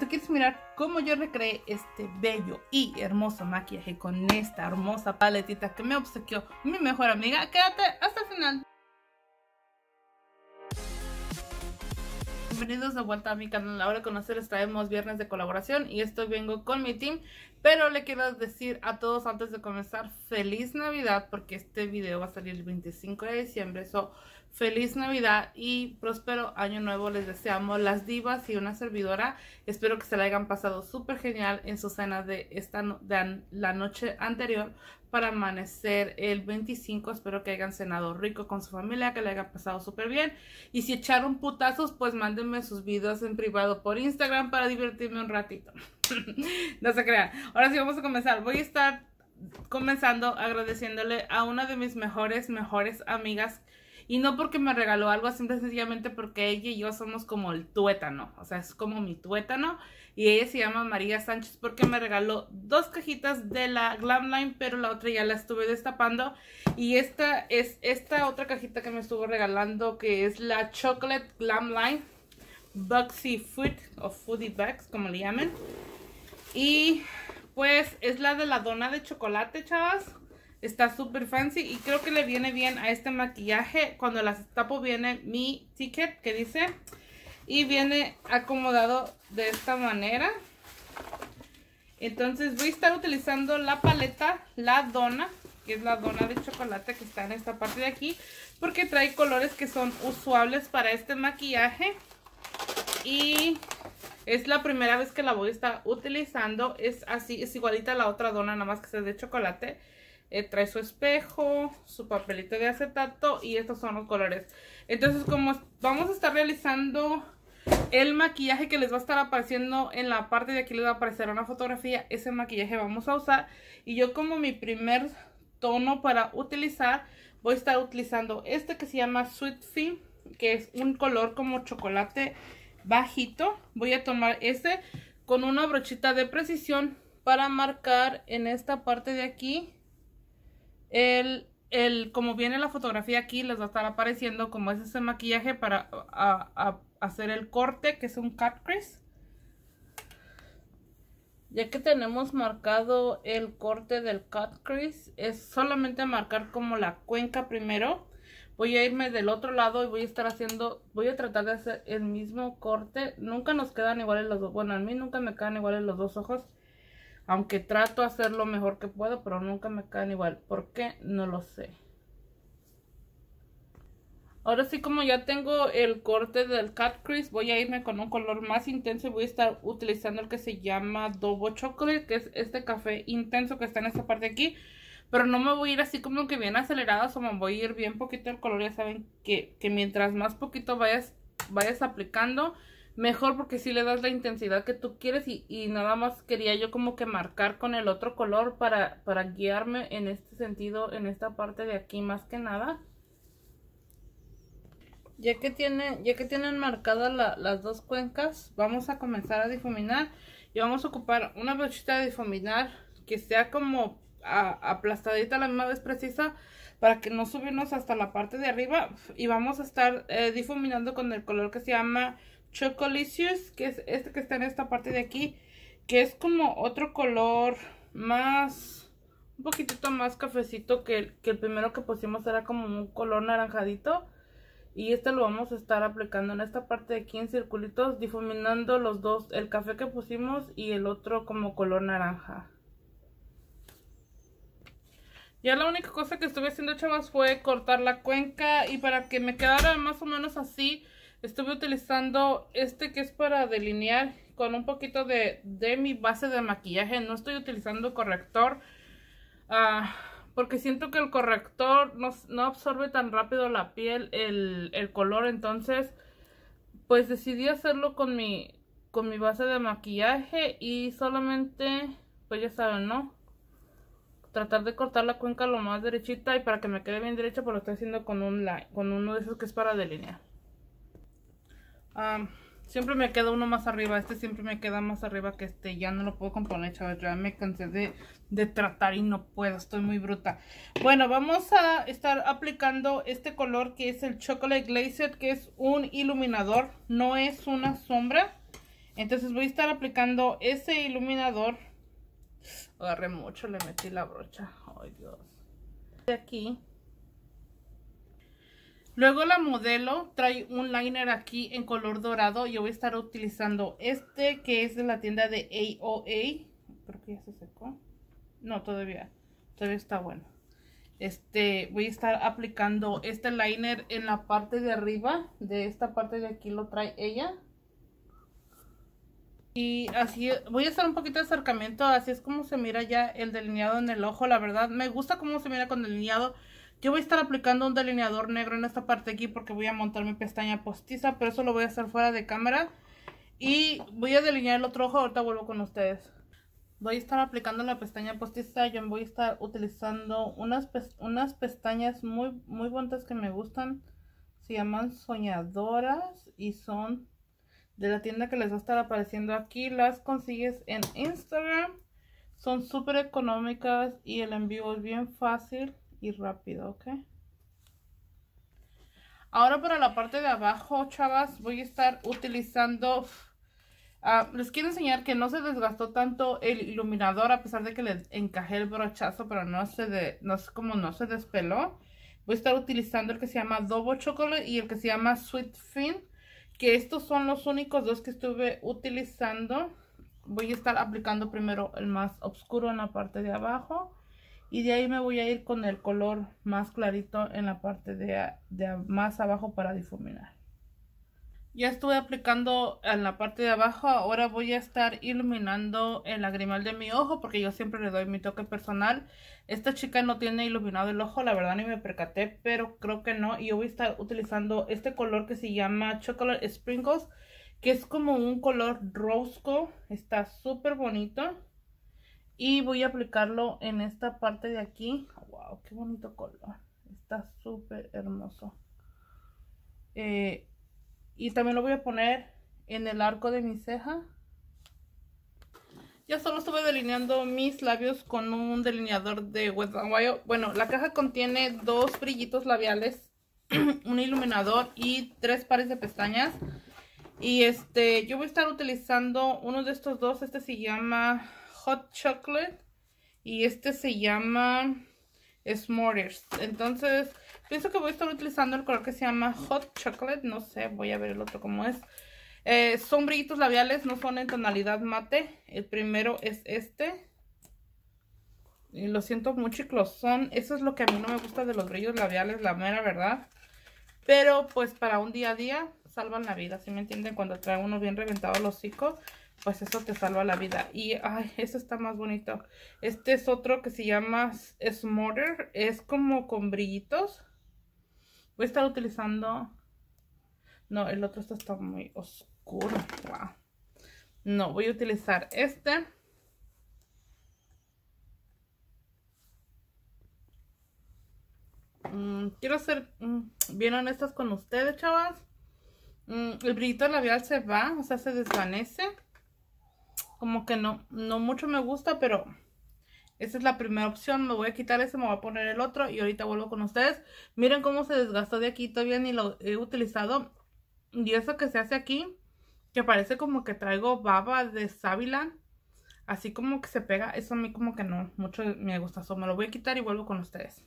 tú quieres mirar cómo yo recreé este bello y hermoso maquillaje con esta hermosa paletita que me obsequió mi mejor amiga, quédate hasta el final. Bienvenidos de vuelta a mi canal. Ahora con ustedes traemos viernes de colaboración y estoy vengo con mi team. Pero le quiero decir a todos antes de comenzar, feliz Navidad porque este video va a salir el 25 de diciembre. So, feliz Navidad y próspero año nuevo. Les deseamos las divas y una servidora. Espero que se la hayan pasado súper genial en su cena de, esta, de la noche anterior para amanecer el 25. Espero que hayan cenado rico con su familia, que le hayan pasado súper bien. Y si echaron putazos, pues mándenme sus videos en privado por Instagram para divertirme un ratito. no se crean. Ahora sí, vamos a comenzar. Voy a estar comenzando agradeciéndole a una de mis mejores, mejores amigas. Y no porque me regaló algo, sino sencillamente porque ella y yo somos como el tuétano. O sea, es como mi tuétano y ella se llama María Sánchez porque me regaló dos cajitas de la Glamline, pero la otra ya la estuve destapando y esta es esta otra cajita que me estuvo regalando que es la Chocolate Glamline Bugsy Food o Foodie Bugs como le llamen y pues es la de la dona de chocolate chavas Está súper fancy y creo que le viene bien a este maquillaje. Cuando las tapo viene mi ticket que dice y viene acomodado de esta manera. Entonces voy a estar utilizando la paleta La Dona, que es la dona de chocolate que está en esta parte de aquí, porque trae colores que son usuales para este maquillaje. Y es la primera vez que la voy a estar utilizando, es así, es igualita a la otra dona, nada más que es de chocolate. Eh, trae su espejo, su papelito de acetato y estos son los colores. Entonces como vamos a estar realizando el maquillaje que les va a estar apareciendo en la parte de aquí les va a aparecer una fotografía. Ese maquillaje vamos a usar. Y yo como mi primer tono para utilizar, voy a estar utilizando este que se llama Sweet Fin, que es un color como chocolate bajito. Voy a tomar este con una brochita de precisión para marcar en esta parte de aquí el, como viene la fotografía aquí les va a estar apareciendo como es ese maquillaje para hacer el corte, que es un cut crease. Ya que tenemos marcado el corte del cut crease, es solamente marcar como la cuenca primero. Voy a irme del otro lado y voy a estar haciendo, voy a tratar de hacer el mismo corte. Nunca nos quedan iguales los dos, bueno, a mí nunca me quedan iguales los dos ojos. Aunque trato de hacer lo mejor que puedo, pero nunca me quedan igual. porque No lo sé. Ahora sí, como ya tengo el corte del Cat Crease, voy a irme con un color más intenso y voy a estar utilizando el que se llama Dobo Chocolate, que es este café intenso que está en esta parte de aquí. Pero no me voy a ir así como que bien acelerado, o me voy a ir bien poquito el color. Ya saben que, mientras más poquito vayas, vayas aplicando, mejor porque si le das la intensidad que tú quieres. Y, nada más quería yo como que marcar con el otro color para, para guiarme en este sentido, en esta parte de aquí más que nada. Ya que, ya que tienen marcadas las dos cuencas, vamos a comenzar a difuminar. Y vamos a ocupar una brochita de difuminar que sea como a, aplastadita la misma vez precisa para que no subimos hasta la parte de arriba y vamos a estar eh, difuminando con el color que se llama Chocolicious que es este que está en esta parte de aquí que es como otro color más un poquitito más cafecito que que el primero que pusimos era como un color naranjadito y este lo vamos a estar aplicando en esta parte de aquí en circulitos difuminando los dos, el café que pusimos y el otro como color naranja. Ya la única cosa que estuve haciendo chavas fue cortar la cuenca y para que me quedara más o menos así estuve utilizando este que es para delinear con un poquito de, mi base de maquillaje. No estoy utilizando corrector. Ah, porque siento que el corrector no, absorbe tan rápido la piel el, color, entonces pues decidí hacerlo con mi, con mi base de maquillaje y solamente, pues ya saben, ¿no? Tratar de cortar la cuenca lo más derechita y para que me quede bien derecha, pues lo estoy haciendo con, un con uno de esos que es para delinear. Siempre me queda uno más arriba. Este siempre me queda más arriba que este. Ya no lo puedo componer, chavos. Ya me cansé de, de tratar y no puedo. Estoy muy bruta. Bueno, vamos a estar aplicando este color que es el Chocolate Glacier. Que es un iluminador. No es una sombra. Entonces voy a estar aplicando ese iluminador. Agarré mucho, le metí la brocha. Ay, Dios. De aquí Luego la modelo trae un liner aquí en color dorado. Yo voy a estar utilizando este que es de la tienda de AOA. Creo que ya se secó. No, todavía. Todavía está bueno. Este, voy a estar aplicando este liner en la parte de arriba. De esta parte de aquí lo trae ella. Y así, voy a hacer un poquito de acercamiento, así es como se mira ya el delineado en el ojo, la verdad, me gusta cómo se mira con delineado, yo voy a estar aplicando un delineador negro en esta parte aquí porque voy a montar mi pestaña postiza, pero eso lo voy a hacer fuera de cámara. Y voy a delinear el otro ojo, ahorita vuelvo con ustedes. Voy a estar aplicando la pestaña postiza, yo voy a estar utilizando unas, unas pestañas muy, muy bonitas que me gustan. Se llaman soñadoras y son de la tienda que les va a estar apareciendo aquí. Las consigues en Instagram. Son súper económicas y el envío es bien fácil y rápido, ¿ok? Ahora para la parte de abajo, chavas, voy a estar utilizando... Ah, les quiero enseñar que no se desgastó tanto el iluminador a pesar de que le encajé el brochazo, pero no se de, no, no se despeló. Voy a estar utilizando el que se llama Double Chocolate y el que se llama Sweet Fin, que estos son los únicos dos que estuve utilizando. Voy a estar aplicando primero el más oscuro en la parte de abajo y de ahí me voy a ir con el color más clarito en la parte de, de más abajo para difuminar ya estuve aplicando en la parte de abajo ahora voy a estar iluminando el lagrimal de mi ojo porque yo siempre le doy mi toque personal esta chica no tiene iluminado el ojo la verdad ni me percaté pero creo que no y yo voy a estar utilizando este color que se llama chocolate sprinkles que es como un color rosco está súper bonito y voy a aplicarlo en esta parte de aquí. ¡Wow! ¡Qué bonito color! Está súper hermoso. Eh, y también lo voy a poner en el arco de mi ceja. Ya solo estuve delineando mis labios con un delineador de Wet n Wild. Bueno, la caja contiene dos brillitos labiales, un iluminador y tres pares de pestañas. Y este, yo voy a estar utilizando uno de estos dos. Este se llama Hot Chocolate y este se llama S'mores. Entonces, pienso que voy a estar utilizando el color que se llama Hot Chocolate. No sé, voy a ver el otro cómo es. Eh, son brillitos labiales, no son en tonalidad mate. El primero es este. Y lo siento mucho, son Eso es lo que a mí no me gusta de los brillos labiales, la mera verdad. Pero pues para un día a día salvan la vida, si me entienden? Cuando trae uno bien reventado el hocico pues eso te salva la vida. Y, ay, eso está más bonito. Este es otro que se llama Smotter. Es como con brillitos. Voy a estar utilizando... No, el otro este está, muy oscuro. No, voy a utilizar este. Mm, quiero ser mm, bien honestas con ustedes, chavas. Mm, el brillito labial se va, o sea, se desvanece como que no, no mucho me gusta, pero esa es la primera opción. Me voy a quitar ese, me voy a poner el otro y ahorita vuelvo con ustedes. Miren cómo se desgastó de aquí, todavía ni lo he utilizado. Y eso que se hace aquí, que parece como que traigo baba de sábila. Así como que se pega, eso a mí como que no, mucho me gusta. eso me lo voy a quitar y vuelvo con ustedes.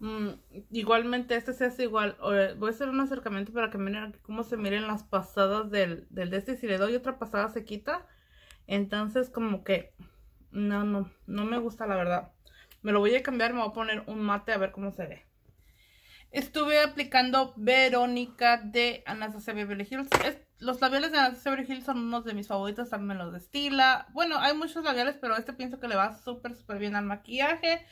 Mm, igualmente este se hace igual. Eh, voy a hacer un acercamiento para que miren cómo se miren las pasadas del, del de este. Si le doy otra pasada se quita. Entonces como que no, no, no me gusta la verdad. Me lo voy a cambiar, me voy a poner un mate a ver cómo se ve. Estuve aplicando Verónica de Anastasia Beverly Hills. los labiales de Anastasia Beverly Hills son unos de mis favoritos, también los destila. Bueno, hay muchos labiales, pero este pienso que le va súper, súper bien al maquillaje.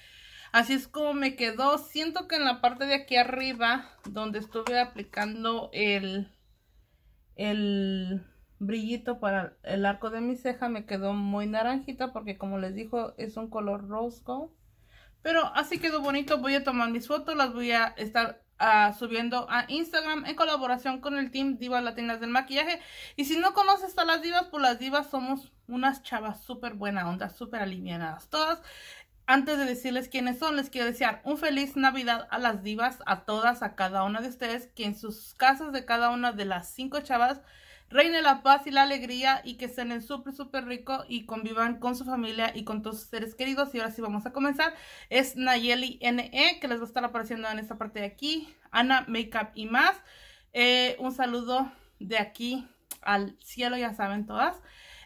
Así es como me quedó. Siento que en la parte de aquí arriba, donde estuve aplicando el, el brillito para el arco de mi ceja, me quedó muy naranjita porque como les dijo, es un color rosco. Pero así quedó bonito. Voy a tomar mis fotos, las voy a estar ah, subiendo a Instagram en colaboración con el team Divas Latinas del Maquillaje. Y si no conoces a las divas, pues las divas somos unas chavas súper buena onda, súper alineadas todas. Antes de decirles quiénes son, les quiero desear un feliz Navidad a las divas, a todas, a cada una de ustedes, que en sus casas de cada una de las cinco chavas reine la paz y la alegría y que cenen súper, súper rico y convivan con su familia y con todos sus seres queridos. Y ahora sí vamos a comenzar. Es Nayeli NE, que les va a estar apareciendo en esta parte de aquí. Ana Makeup y más. Eh, un saludo de aquí al cielo, ya saben todas.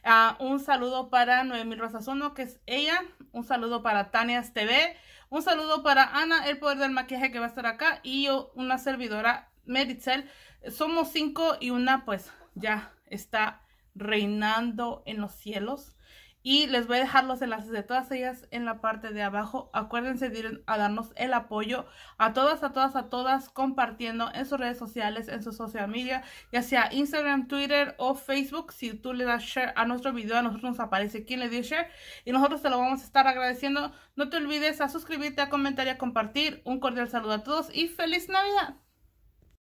Ah, un saludo para 9000 Rosas 1, que es ella. Un saludo para Tania TV. Un saludo para Ana, el poder del maquillaje que va a estar acá. Y yo, una servidora, Meritzel. Somos cinco y una pues ya está reinando en los cielos. Y les voy a dejar los enlaces de todas ellas en la parte de abajo. Acuérdense de ir a darnos el apoyo a todas, a todas, a todas, compartiendo en sus redes sociales, en sus social media, ya sea Instagram, Twitter o Facebook. Si tú le das share a nuestro video, a nosotros nos aparece quién le dio share y nosotros te lo vamos a estar agradeciendo. No te olvides a suscribirte, a comentar y a compartir. Un cordial saludo a todos y feliz Navidad.